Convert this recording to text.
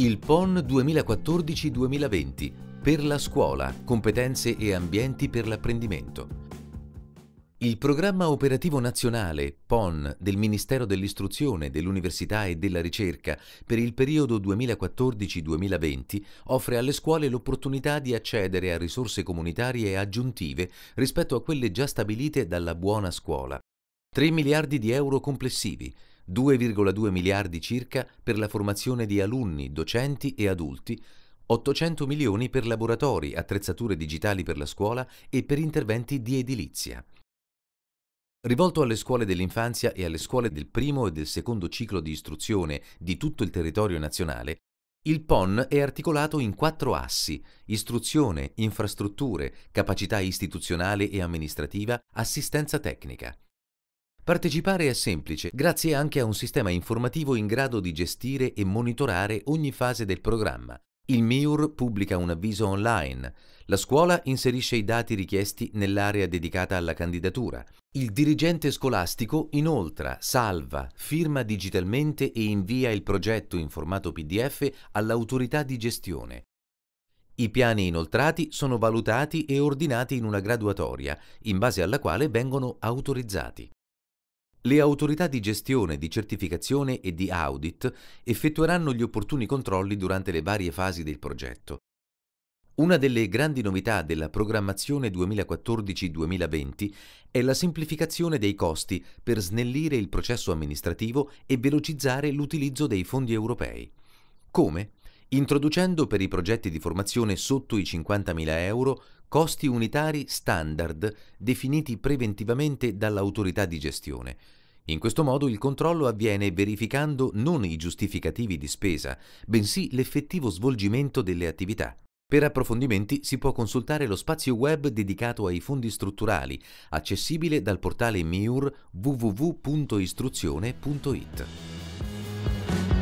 Il PON 2014-2020 per la scuola, competenze e ambienti per l'apprendimento. Il programma operativo nazionale PON del Ministero dell'Istruzione, dell'Università e della Ricerca per il periodo 2014-2020 offre alle scuole l'opportunità di accedere a risorse comunitarie aggiuntive rispetto a quelle già stabilite dalla buona scuola. 3 miliardi di euro complessivi, 2,2 miliardi circa per la formazione di alunni, docenti e adulti, 800 milioni per laboratori, attrezzature digitali per la scuola e per interventi di edilizia. Rivolto alle scuole dell'infanzia e alle scuole del primo e del secondo ciclo di istruzione di tutto il territorio nazionale, il PON è articolato in quattro assi, istruzione, infrastrutture, capacità istituzionale e amministrativa, assistenza tecnica. Partecipare è semplice grazie anche a un sistema informativo in grado di gestire e monitorare ogni fase del programma. Il MIUR pubblica un avviso online, la scuola inserisce i dati richiesti nell'area dedicata alla candidatura, il dirigente scolastico inoltra, salva, firma digitalmente e invia il progetto in formato PDF all'autorità di gestione. I piani inoltrati sono valutati e ordinati in una graduatoria, in base alla quale vengono autorizzati. Le autorità di gestione, di certificazione e di audit effettueranno gli opportuni controlli durante le varie fasi del progetto. Una delle grandi novità della programmazione 2014-2020 è la semplificazione dei costi per snellire il processo amministrativo e velocizzare l'utilizzo dei fondi europei. Come? introducendo per i progetti di formazione sotto i 50.000 euro costi unitari standard definiti preventivamente dall'autorità di gestione. In questo modo il controllo avviene verificando non i giustificativi di spesa, bensì l'effettivo svolgimento delle attività. Per approfondimenti si può consultare lo spazio web dedicato ai fondi strutturali, accessibile dal portale MIUR www.istruzione.it.